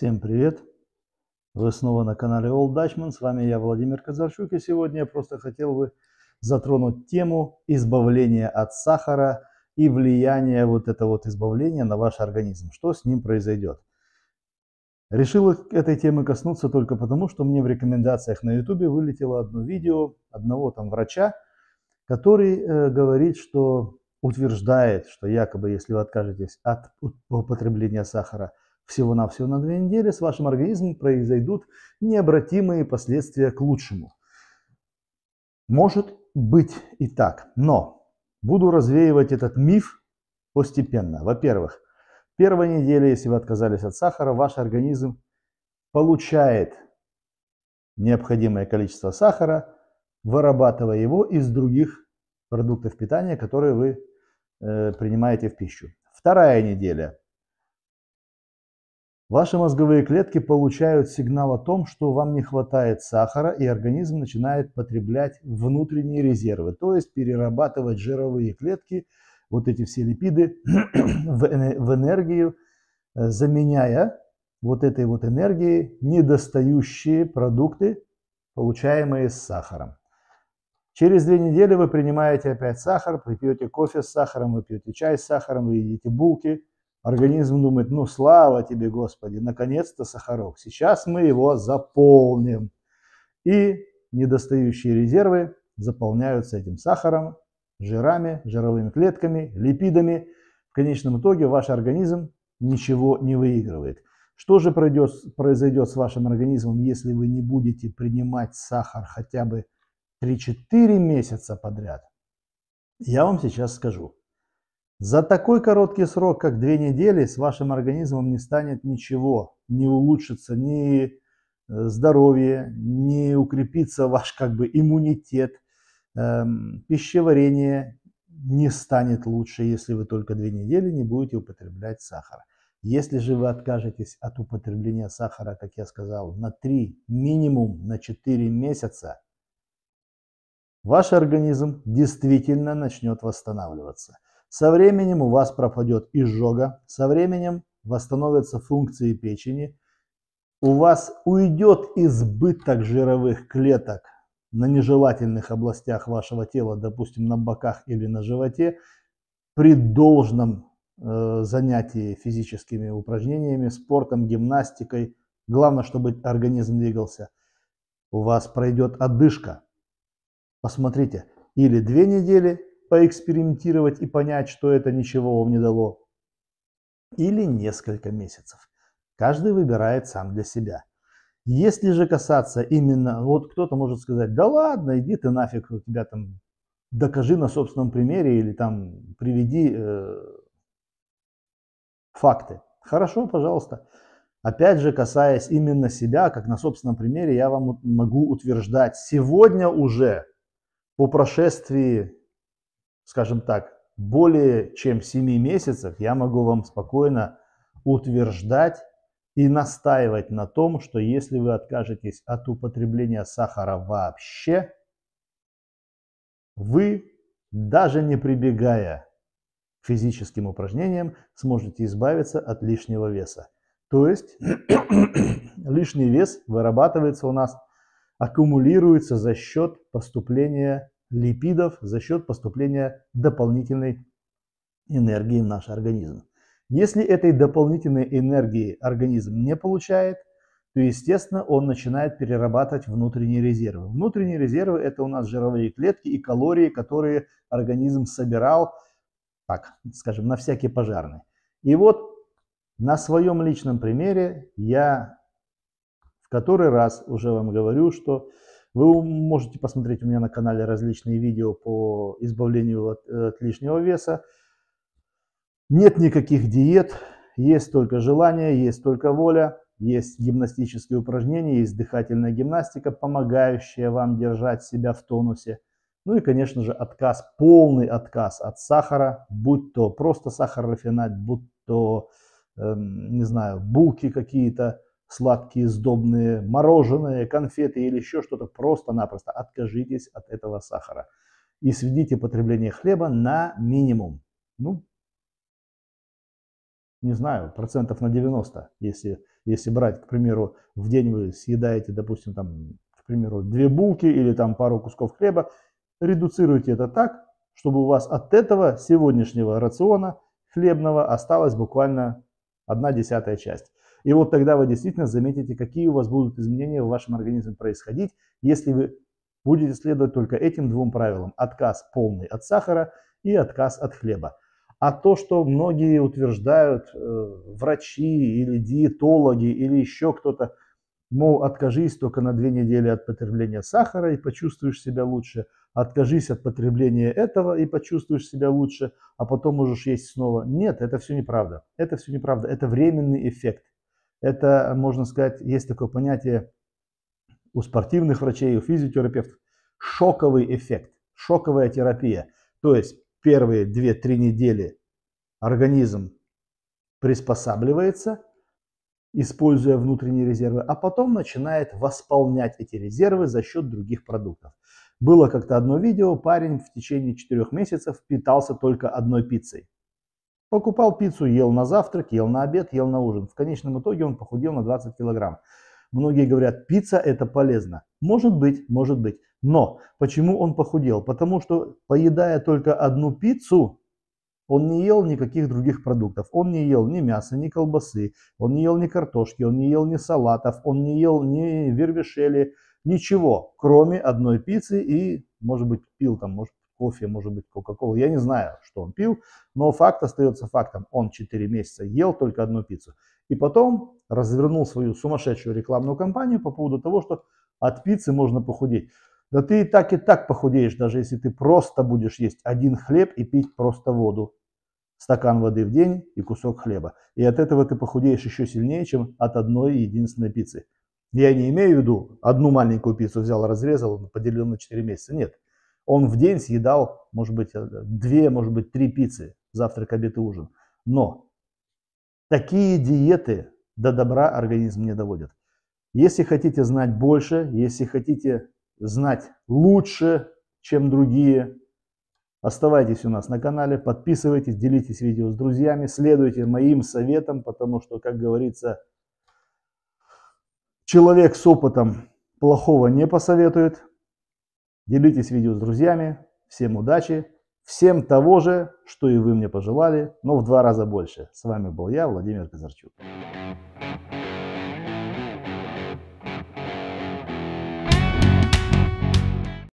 Всем привет! Вы снова на канале Old Dutchman, с вами я Владимир Казарчук, и сегодня я просто хотел бы затронуть тему избавления от сахара и влияния вот этого вот избавления на ваш организм, что с ним произойдет. Решил этой темы коснуться только потому, что мне в рекомендациях на YouTube вылетело одно видео одного там врача, который э, говорит, что утверждает, что якобы если вы откажетесь от употребления сахара – всего-навсего на две недели, с вашим организмом произойдут необратимые последствия к лучшему. Может быть и так, но буду развеивать этот миф постепенно. Во-первых, первой неделе, если вы отказались от сахара, ваш организм получает необходимое количество сахара, вырабатывая его из других продуктов питания, которые вы э, принимаете в пищу. Вторая неделя – Ваши мозговые клетки получают сигнал о том, что вам не хватает сахара, и организм начинает потреблять внутренние резервы, то есть перерабатывать жировые клетки, вот эти все липиды, в энергию, э, заменяя вот этой вот энергией недостающие продукты, получаемые с сахаром. Через две недели вы принимаете опять сахар, вы пьете кофе с сахаром, вы пьете чай с сахаром, вы едите булки – Организм думает, ну слава тебе, Господи, наконец-то сахарок. Сейчас мы его заполним. И недостающие резервы заполняются этим сахаром, жирами, жировыми клетками, липидами. В конечном итоге ваш организм ничего не выигрывает. Что же пройдет, произойдет с вашим организмом, если вы не будете принимать сахар хотя бы 3-4 месяца подряд? Я вам сейчас скажу. За такой короткий срок, как две недели, с вашим организмом не станет ничего, не улучшится ни э, здоровье, не укрепится ваш как бы иммунитет, эм, пищеварение не станет лучше, если вы только две недели не будете употреблять сахар. Если же вы откажетесь от употребления сахара, как я сказал, на три минимум на четыре месяца, ваш организм действительно начнет восстанавливаться – со временем у вас пропадет изжога, со временем восстановятся функции печени, у вас уйдет избыток жировых клеток на нежелательных областях вашего тела, допустим, на боках или на животе, при должном э, занятии физическими упражнениями, спортом, гимнастикой. Главное, чтобы организм двигался. У вас пройдет одышка. Посмотрите, или две недели, поэкспериментировать и понять, что это ничего вам не дало. Или несколько месяцев. Каждый выбирает сам для себя. Если же касаться именно, вот кто-то может сказать, да ладно, иди ты нафиг, у тебя там докажи на собственном примере или там приведи э, факты. Хорошо, пожалуйста. Опять же, касаясь именно себя, как на собственном примере, я вам могу утверждать, сегодня уже по прошествии скажем так, более чем 7 месяцев я могу вам спокойно утверждать и настаивать на том, что если вы откажетесь от употребления сахара вообще, вы, даже не прибегая к физическим упражнениям, сможете избавиться от лишнего веса. То есть лишний вес вырабатывается у нас, аккумулируется за счет поступления липидов за счет поступления дополнительной энергии в наш организм. Если этой дополнительной энергии организм не получает, то, естественно, он начинает перерабатывать внутренние резервы. Внутренние резервы – это у нас жировые клетки и калории, которые организм собирал, так скажем, на всякий пожарный. И вот на своем личном примере я в который раз уже вам говорю, что вы можете посмотреть у меня на канале различные видео по избавлению от, э, от лишнего веса. Нет никаких диет, есть только желание, есть только воля, есть гимнастические упражнения, есть дыхательная гимнастика, помогающая вам держать себя в тонусе. Ну и, конечно же, отказ, полный отказ от сахара, будь то просто сахар рафинат, будь то, э, не знаю, булки какие-то, сладкие, сдобные, мороженое, конфеты или еще что-то, просто-напросто откажитесь от этого сахара и сведите потребление хлеба на минимум. Ну, не знаю, процентов на 90, если, если брать, к примеру, в день вы съедаете, допустим, там, к примеру, две булки или там пару кусков хлеба, редуцируйте это так, чтобы у вас от этого сегодняшнего рациона хлебного осталась буквально одна десятая часть. И вот тогда вы действительно заметите, какие у вас будут изменения в вашем организме происходить, если вы будете следовать только этим двум правилам. Отказ полный от сахара и отказ от хлеба. А то, что многие утверждают, э, врачи или диетологи или еще кто-то, мол, откажись только на две недели от потребления сахара и почувствуешь себя лучше, откажись от потребления этого и почувствуешь себя лучше, а потом можешь есть снова. Нет, это все неправда. Это все неправда. Это временный эффект. Это, можно сказать, есть такое понятие у спортивных врачей, у физиотерапевтов, шоковый эффект, шоковая терапия. То есть первые 2-3 недели организм приспосабливается, используя внутренние резервы, а потом начинает восполнять эти резервы за счет других продуктов. Было как-то одно видео, парень в течение 4 месяцев питался только одной пиццей. Покупал пиццу, ел на завтрак, ел на обед, ел на ужин. В конечном итоге он похудел на 20 килограмм. Многие говорят, пицца это полезно. Может быть, может быть. Но почему он похудел? Потому что поедая только одну пиццу, он не ел никаких других продуктов. Он не ел ни мяса, ни колбасы, он не ел ни картошки, он не ел ни салатов, он не ел ни вервишели, ничего, кроме одной пиццы и, может быть, пил там, может, кофе, может быть, Кока-Кола. Я не знаю, что он пил, но факт остается фактом. Он 4 месяца ел только одну пиццу. И потом развернул свою сумасшедшую рекламную кампанию по поводу того, что от пиццы можно похудеть. Да ты и так, и так похудеешь, даже если ты просто будешь есть один хлеб и пить просто воду. Стакан воды в день и кусок хлеба. И от этого ты похудеешь еще сильнее, чем от одной единственной пиццы. Я не имею в виду, одну маленькую пиццу взял, разрезал, поделил на 4 месяца. Нет он в день съедал, может быть, э, две, может быть, три пиццы, завтрак, обед и ужин. Но такие диеты до добра организм не доводит. Если хотите знать больше, если хотите знать лучше, чем другие, оставайтесь у нас на канале, подписывайтесь, делитесь видео с друзьями, следуйте моим советам, потому что, как говорится, человек с опытом плохого не посоветует, Делитесь видео с друзьями. Всем удачи. Всем того же, что и вы мне пожелали, но в два раза больше. С вами был я, Владимир Казарчук.